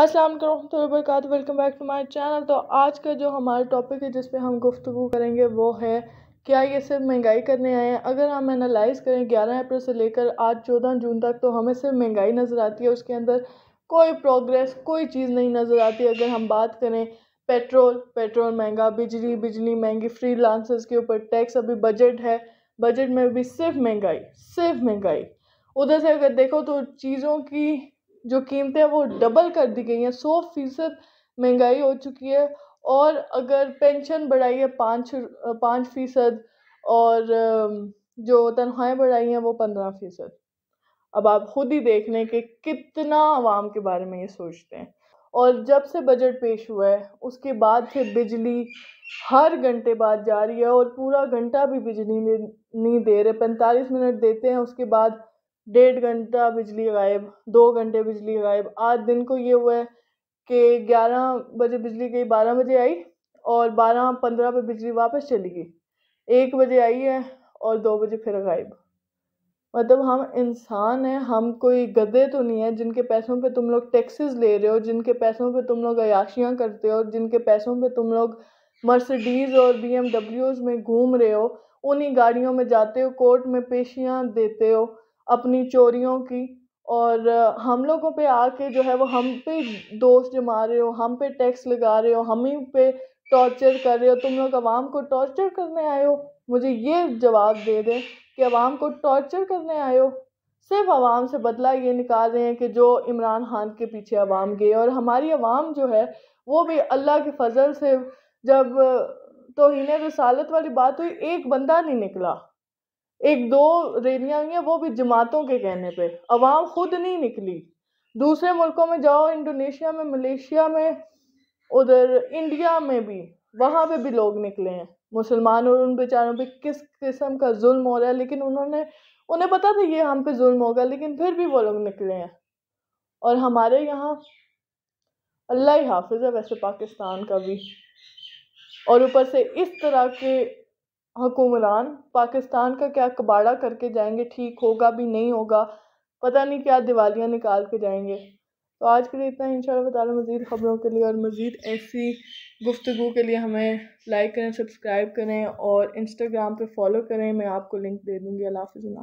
अस्सलाम वरक तो welcome back to my channel तो आज का जो हमारा टॉपिक है जिस पे हम गुफ्तु करेंगे वो है क्या ये सिर्फ महंगाई करने आए हैं अगर हम एनालाइज करें ग्यारह अप्रैल से लेकर आज चौदह जून तक तो हमें सिर्फ महंगाई नज़र आती है उसके अंदर कोई प्रोग्रेस कोई चीज़ नहीं नज़र आती अगर हम बात करें पेट्रोल पेट्रोल महंगा बिजली बिजली महंगी फ्री के ऊपर टैक्स अभी बजट है बजट में भी सिर्फ महंगाई सिर्फ महंगाई उधर से अगर देखो तो चीज़ों की जो कीमतें हैं वो डबल कर दी गई हैं सौ फ़ीसद महंगाई हो चुकी है और अगर पेंशन बढ़ाई है पाँच पाँच फ़ीसद और जो तनख्वाहें बढ़ाई हैं वो पंद्रह फ़ीसद अब आप खुद ही देख लें कि कितना आवाम के बारे में ये सोचते हैं और जब से बजट पेश हुआ है उसके बाद से बिजली हर घंटे बाद जा रही है और पूरा घंटा भी बिजली नहीं दे रहे पैंतालीस मिनट देते हैं उसके बाद डेढ़ घंटा बिजली गायब दो घंटे बिजली गायब आज दिन को ये हुआ है कि ग्यारह बजे बिजली गई बारह बजे आई और बारह पंद्रह पे बिजली वापस चली गई एक बजे आई है और दो बजे फिर गायब मतलब हम इंसान हैं हम कोई गधे तो नहीं है जिनके पैसों पे तुम लोग टैक्सेस ले रहे हो जिनके पैसों पे तुम लोग अयाशियाँ करते हो जिनके पैसों पे तुम लोग मर्सिडीज़ और बी में घूम रहे हो उन्हीं गाड़ियों में जाते हो कोर्ट में पेशियाँ देते हो अपनी चोरियों की और हम लोगों पे आके जो है वो हम पे दोष जमा रहे हो हम पे टैक्स लगा रहे हो हम ही पे टॉर्चर कर रहे हो तुम लोग आवाम को टॉर्चर करने आए हो मुझे ये जवाब दे दें कि आवाम को टॉर्चर करने आए हो सिर्फ आवाम से बदला ये निकाल रहे हैं कि जो इमरान खान के पीछे आवाम गए और हमारी आवाम जो है वो भी अल्लाह के फजल से जब तोहन रसालत वाली बात हुई एक बंदा नहीं निकला एक दो रैलियाँ हुई हैं वो भी जमातों के कहने पे अवाम ख़ुद नहीं निकली दूसरे मुल्कों में जाओ इंडोनेशिया में मलेशिया में उधर इंडिया में भी वहाँ पे भी लोग निकले हैं मुसलमान और उन बेचारों पे किस किस्म का जुल्म हो रहा है लेकिन उन्होंने उन्हें पता था ये हम पे जुल्म होगा लेकिन फिर भी वो लोग निकले हैं और हमारे यहाँ अल्लाह ही हाफिज़ है वैसे पाकिस्तान का भी और ऊपर से इस तरह के हुकुमरान पाकिस्तान का क्या कबाड़ा करके जाएंगे ठीक होगा भी नहीं होगा पता नहीं क्या दिवालियाँ निकाल के जाएंगे तो आज के लिए इतना ही इन ताला मज़ीद ख़बरों के लिए और मज़ीद ऐसी गुफ्तु के लिए हमें लाइक करें सब्सक्राइब करें और इंस्टाग्राम पे फॉलो करें मैं आपको लिंक दे दूँगी अल्लाह हाफिज़